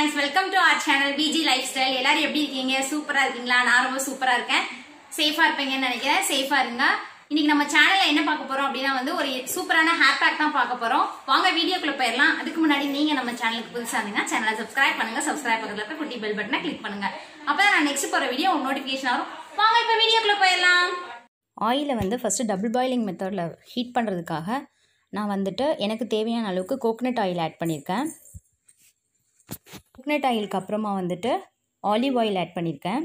friends welcome to our channel PG lifestyle எல்லாரும் எப்படி இருக்கீங்க சூப்பரா இருக்கீங்களா நான் ரொம்ப சூப்பரா இருக்கேன் சேஃபா இருப்பீங்கன்னு நினைக்கிறேன் சேஃபா இருங்க இன்னைக்கு நம்ம சேனல்ல என்ன பார்க்க போறோம் அப்படின்னா வந்து ஒரு சூப்பரான ஹேர் பேக் தான் பார்க்க போறோம் வாங்க வீடியோக்குள்ள போயிடலாம் அதுக்கு முன்னாடி நீங்க நம்ம சேனலுக்கு புதுசா இருந்தீங்கன்னா சேனலை சப்ஸ்கிரைப் பண்ணுங்க சப்ஸ்கிரைப் பக்கத்துல இருக்க குட்டி பெல் பட்டனை கிளிக் பண்ணுங்க அப்பதான் நான் நெக்ஸ்ட் போற வீடியோ நோட்டிபிகேஷன் வரும் வாங்க இப்ப வீடியோக்குள்ள போயிடலாம் ஆயில வந்து ஃபஸ்ட்டு டபுள் பாயிலிங் மெத்தடில் ஹீட் பண்ணுறதுக்காக நான் வந்துட்டு எனக்கு தேவையான அளவுக்கு கோகனட் ஆயில் ஆட் பண்ணியிருக்கேன் கோக்னட் ஆயிலுக்கு அப்புறமா வந்துட்டு ஆலிவ் ஆயில் ஆட் பண்ணியிருக்கேன்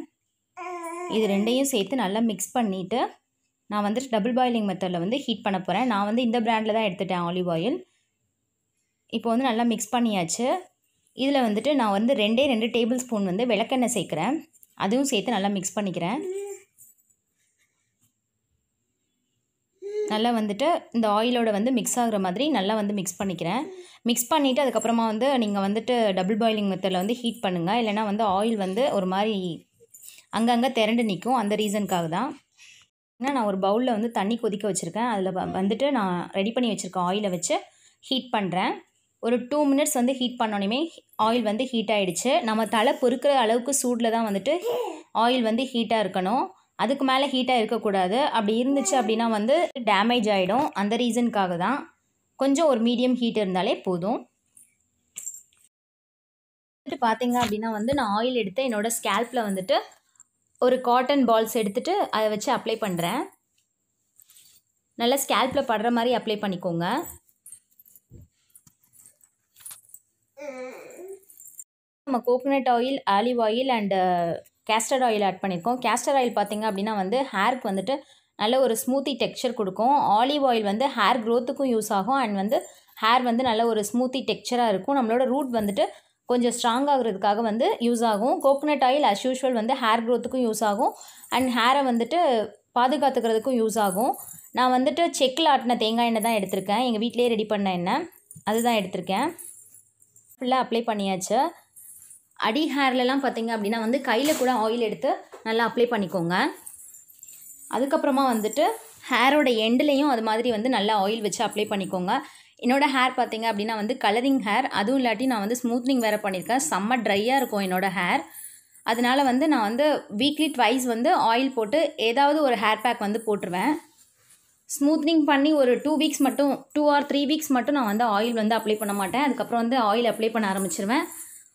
இது ரெண்டையும் சேர்த்து நல்லா மிக்ஸ் பண்ணிவிட்டு நான் வந்துட்டு டபுள் பாயிலிங் மெத்தடில் வந்து ஹீட் பண்ண போகிறேன் நான் வந்து இந்த பிராண்டில் தான் எடுத்துட்டேன் ஆலிவ் ஆயில் இப்போ வந்து நல்லா மிக்ஸ் பண்ணியாச்சு இதில் வந்துட்டு நான் வந்து ரெண்டே ரெண்டு டேபிள் ஸ்பூன் வந்து விளக்கெண்ணெய் சேர்க்குறேன் அதுவும் சேர்த்து நல்லா மிக்ஸ் பண்ணிக்கிறேன் நல்லா வந்துட்டு இந்த ஆயிலோட வந்து மிக்ஸ் ஆகிற மாதிரி நல்லா வந்து மிக்ஸ் பண்ணிக்கிறேன் மிக்ஸ் பண்ணிவிட்டு அதுக்கப்புறமா வந்து நீங்கள் வந்துட்டு டபுள் பாயிலிங் மெத்தடில் வந்து ஹீட் பண்ணுங்கள் இல்லைனா வந்து ஆயில் வந்து ஒரு மாதிரி அங்கங்கே திரண்டு நிற்கும் அந்த ரீசனுக்காக தான் ஏன்னா நான் ஒரு பவுலில் வந்து தண்ணி கொதிக்க வச்சுருக்கேன் அதில் வந்துட்டு நான் ரெடி பண்ணி வச்சுருக்கேன் ஆயிலை வச்சு ஹீட் பண்ணுறேன் ஒரு டூ மினிட்ஸ் வந்து ஹீட் பண்ணோன்னே ஆயில் வந்து ஹீட் ஆகிடுச்சு நம்ம தலை பொறுக்கிற அளவுக்கு சூடில் தான் வந்துட்டு ஆயில் வந்து ஹீட்டாக இருக்கணும் அதுக்கு மேலே ஹீட்டாக இருக்கக்கூடாது அப்படி இருந்துச்சு அப்படின்னா வந்து டேமேஜ் ஆகிடும் அந்த ரீசனுக்காக தான் கொஞ்சம் ஒரு மீடியம் ஹீட் இருந்தாலே போதும் வந்துட்டு பார்த்தீங்க அப்படின்னா வந்து நான் ஆயில் எடுத்து என்னோடய ஸ்கேல்ப்பில் வந்துட்டு ஒரு காட்டன் பால்ஸ் எடுத்துகிட்டு அதை வச்சு அப்ளை பண்ணுறேன் நல்லா ஸ்கேல்ப்பில் படுற மாதிரி அப்ளை பண்ணிக்கோங்க நம்ம coconut oil olive oil and castor oil add பண்ணியிருக்கோம் கேஸ்டர் ஆயில் பார்த்திங்க அப்படின்னா வந்து ஹேர்க்கு வந்துட்டு நல்ல ஒரு ஸ்மூத்தி டெக்ஸ்சர் கொடுக்கும் ஆலிவ் ஆயில் வந்து ஹேர் க்ரோத்துக்கும் யூஸ் ஆகும் அண்ட் வந்து ஹேர் வந்து நல்ல ஒரு ஸ்மூத்தி டெக்ஸ்சராக இருக்கும் நம்மளோட ரூட் வந்துட்டு கொஞ்சம் ஸ்ட்ராங் ஆகுறதுக்காக வந்து யூஸ் ஆகும் கோகோனட் ஆயில் அஸ் யூஷுவல் வந்து ஹேர் க்ரோத்துக்கும் யூஸ் ஆகும் அண்ட் ஹேரை வந்துட்டு பாதுகாத்துக்கிறதுக்கும் யூஸ் ஆகும் நான் வந்துட்டு செக்கில் ஆட்டின தேங்காய் எண்ணெய் தான் எடுத்திருக்கேன் எங்கள் வீட்டிலே ரெடி பண்ண எண்ணெய் அதுதான் எடுத்திருக்கேன் ஃபுல்லாக அப்ளை பண்ணியாச்சு அடி ஹேர்லலாம் பார்த்திங்க அப்படின்னா வந்து கையில் கூட ஆயில் எடுத்து நல்லா அப்ளை பண்ணிக்கோங்க அதுக்கப்புறமா வந்துட்டு ஹேரோட எண்ட்லேயும் அது மாதிரி வந்து நல்லா ஆயில் வச்சு அப்ளை பண்ணிக்கோங்க என்னோடய ஹேர் பார்த்திங்க அப்படின்னா வந்து கலரிங் ஹேர் அதுவும் இல்லாட்டி நான் வந்து ஸ்மூத்னிங் வேறு பண்ணியிருக்கேன் செம்ம ட்ரையாக இருக்கும் என்னோடய ஹேர் அதனால் வந்து நான் வந்து வீக்லி ட்வைஸ் வந்து ஆயில் போட்டு ஏதாவது ஒரு ஹேர் பேக் வந்து போட்டுருவேன் ஸ்மூத்னிங் பண்ணி ஒரு டூ வீக்ஸ் மட்டும் டூ ஆர் த்ரீ வீக்ஸ் மட்டும் நான் வந்து ஆயில் வந்து அப்ளை பண்ண மாட்டேன் அதுக்கப்புறம் வந்து ஆயில் அப்ளை பண்ண ஆரம்பிச்சிருவேன்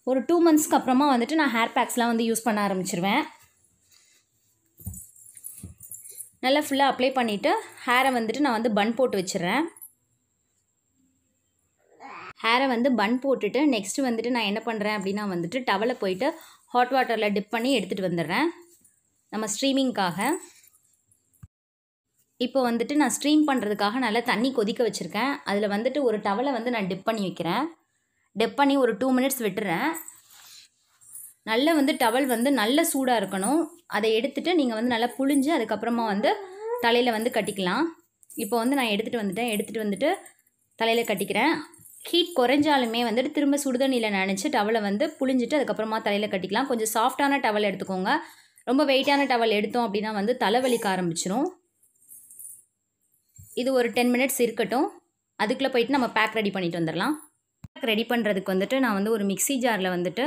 ஒரு டூ மந்த்ஸ்க்கு அப்புறமா வந்துட்டு நான் ஹேர் பேக்ஸ்லாம் வந்து யூஸ் பண்ண ஆரம்பிச்சிருவேன் நல்லா ஃபுல்லாக அப்ளை பண்ணிவிட்டு ஹேரை வந்துட்டு நான் வந்து பன் போட்டு வச்சிடுறேன் ஹேரை வந்து பன் போட்டுட்டு நெக்ஸ்ட்டு வந்துட்டு நான் என்ன பண்ணுறேன் அப்படின்னா வந்துட்டு டவலை போயிட்டு ஹாட் வாட்டரில் டிப் பண்ணி எடுத்துகிட்டு வந்துடுறேன் நம்ம ஸ்ட்ரீமிங்க்காக இப்போ வந்துட்டு நான் ஸ்ட்ரீம் பண்ணுறதுக்காக நல்லா தண்ணி கொதிக்க வச்சுருக்கேன் அதில் வந்துட்டு ஒரு டவலை வந்து நான் டிப் பண்ணி வைக்கிறேன் டெப் பண்ணி ஒரு டூ மினிட்ஸ் விட்டுறேன் நல்லா வந்து டவல் வந்து நல்ல சூடாக இருக்கணும் அதை எடுத்துகிட்டு நீங்கள் வந்து நல்லா புழிஞ்சு அதுக்கப்புறமா வந்து தலையில் வந்து கட்டிக்கலாம் இப்போ வந்து நான் எடுத்துகிட்டு வந்துட்டேன் எடுத்துகிட்டு வந்துட்டு தலையில் கட்டிக்கிறேன் ஹீட் குறைஞ்சாலுமே வந்துட்டு திரும்ப சுடுதண்ணியில் நினச்சி டவலை வந்து புழிஞ்சிட்டு அதுக்கப்புறமா தலையில் கட்டிக்கலாம் கொஞ்சம் சாஃப்டான டவல் எடுத்துக்கோங்க ரொம்ப வெயிட்டான டவல் எடுத்தோம் அப்படின்னா வந்து தலைவலிக்க ஆரம்பிச்சிடும் இது ஒரு டென் மினிட்ஸ் இருக்கட்டும் அதுக்குள்ளே போயிட்டு நம்ம பேக் ரெடி பண்ணிட்டு வந்துடலாம் ரெடி பண்ணுறதுக்கு வந்துட்டு நான் வந்து ஒரு மிக்சி ஜாரில் வந்துட்டு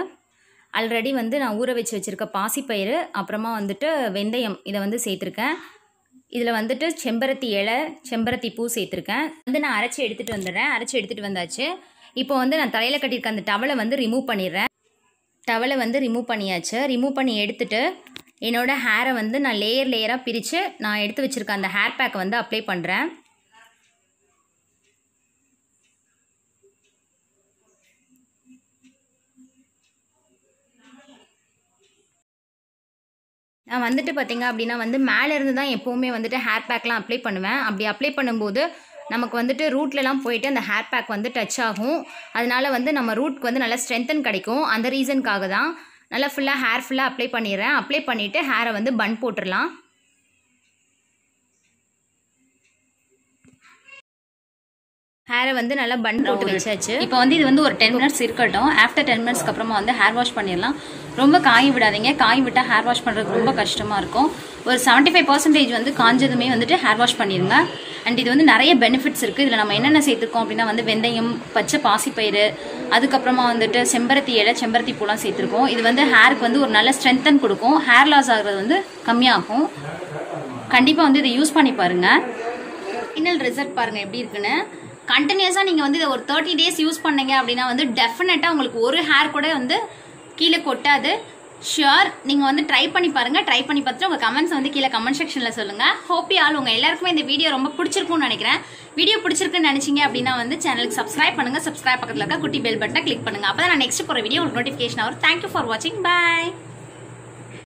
ஆல்ரெடி வந்து நான் ஊற வச்சு வச்சுருக்க பாசிப்பயிறு அப்புறமா வந்துட்டு வெந்தயம் இதை வந்து சேர்த்துருக்கேன் இதில் வந்துட்டு செம்பருத்தி இலை செம்பருத்தி பூ சேர்த்துருக்கேன் வந்து நான் அரைச்சி எடுத்துகிட்டு வந்துடுறேன் அரைச்சி எடுத்துகிட்டு வந்தாச்சு இப்போ வந்து நான் தலையில் கட்டியிருக்க அந்த டவலை வந்து ரிமூவ் பண்ணிடுறேன் டவலை வந்து ரிமூவ் பண்ணியாச்சு ரிமூவ் பண்ணி எடுத்துகிட்டு என்னோடய ஹேரை வந்து நான் லேயர் லேயராக பிரித்து நான் எடுத்து வச்சுருக்க அந்த ஹேர் பேக்கை வந்து அப்ளை பண்ணுறேன் நான் வந்துட்டு பார்த்திங்க அப்படின்னா வந்து மேலேருந்து தான் எப்போவுமே வந்துட்டு ஹேர் பேக்லாம் அப்ளை பண்ணுவேன் அப்படி அப்ளை பண்ணும்போது நமக்கு வந்துட்டு ரூட்லலாம் போயிட்டு அந்த ஹேர் பேக் வந்து டச் ஆகும் அதனால வந்து நம்ம ரூட்க்கு வந்து நல்லா ஸ்ட்ரென்தன் கிடைக்கும் அந்த ரீசனுக்காக தான் நல்லா ஃபுல்லாக ஹேர் ஃபுல்லாக அப்ளை பண்ணிடுறேன் அப்ளை பண்ணிவிட்டு ஹேரை வந்து பன் போட்டுடலாம் ஹேரை வந்து நல்லா பன் போட்டு வச்சாச்சு இப்போ வந்து இது வந்து ஒரு டென் மினிட்ஸ் இருக்கட்டும் ஆஃப்டர் டென் மினிட்ஸ்க்கு அப்புறமா வந்து ஹேர் வாஷ் பண்ணிடலாம் ரொம்ப காய் விடாதீங்க காய் விட்டால் ஹேர் வாஷ் பண்ணுறது ரொம்ப கஷ்டமாக இருக்கும் ஒரு செவன்ட்டி ஃபைவ் பர்சன்டேஜ் வந்து காஞ்சதுமே வந்துட்டு ஹேர் வாஷ் பண்ணிடுங்க அண்ட் இது வந்து நிறைய பெனிஃபிட்ஸ் இருக்குது இதில் நம்ம என்னென்ன சேர்த்துருக்கோம் அப்படின்னா வந்து வெந்தயம் பச்சை பாசிப்பயிறு அதுக்கப்புறமா வந்துட்டு செம்பருத்தி இலை செம்பருத்தி பூலாம் சேர்த்துருக்கோம் இது வந்து ஹேருக்கு வந்து ஒரு நல்ல ஸ்ட்ரென்தன் கொடுக்கும் ஹேர் லாஸ் ஆகிறது வந்து கம்மியாகும் கண்டிப்பாக வந்து இதை யூஸ் பண்ணி பாருங்கள் இன்னல் ரிசல்ட் பாருங்கள் எப்படி இருக்குன்னு கண்டினியூஸாக நீங்கள் வந்து இதை ஒரு தேர்ட்டி டேஸ் யூஸ் பண்ணீங்க அப்படின்னா வந்து டெஃபினட்டாக உங்களுக்கு ஒரு ஹேர் கூட வந்து கீழே கொட்டாது ஷியோர் நீங்கள் வந்து ட்ரை பண்ணி பாருங்கள் ட்ரை பண்ணி பார்த்துட்டு உங்கள் கமெண்ட்ஸ் வந்து கீழே கமெண்ட் செக்ஷனில் சொல்லுங்கள் ஹோப்பி ஆல் உங்கள் எல்லாருக்குமே இந்த வீடியோ ரொம்ப பிடிச்சிருக்கும்னு நினைக்கிறேன் வீடியோ பிடிச்சிருக்குன்னு நினச்சிங்க அப்படின்னா வந்து சேனலுக்கு சப்ஸ்கிரைப் பண்ணுங்கள் சப்ஸ்கிரைப் பக்கத்தில் இருக்க குட்டி பெல் பட்டனை கிளிக் பண்ணுங்கள் அப்போ தான் நான் நெக்ஸ்ட் போகிற வீடியோ உங்களுக்கு நோட்டிஃபிகேஷன் ஆகும் தேங்க்யூ ஃபார் வாட்சிங் பாய்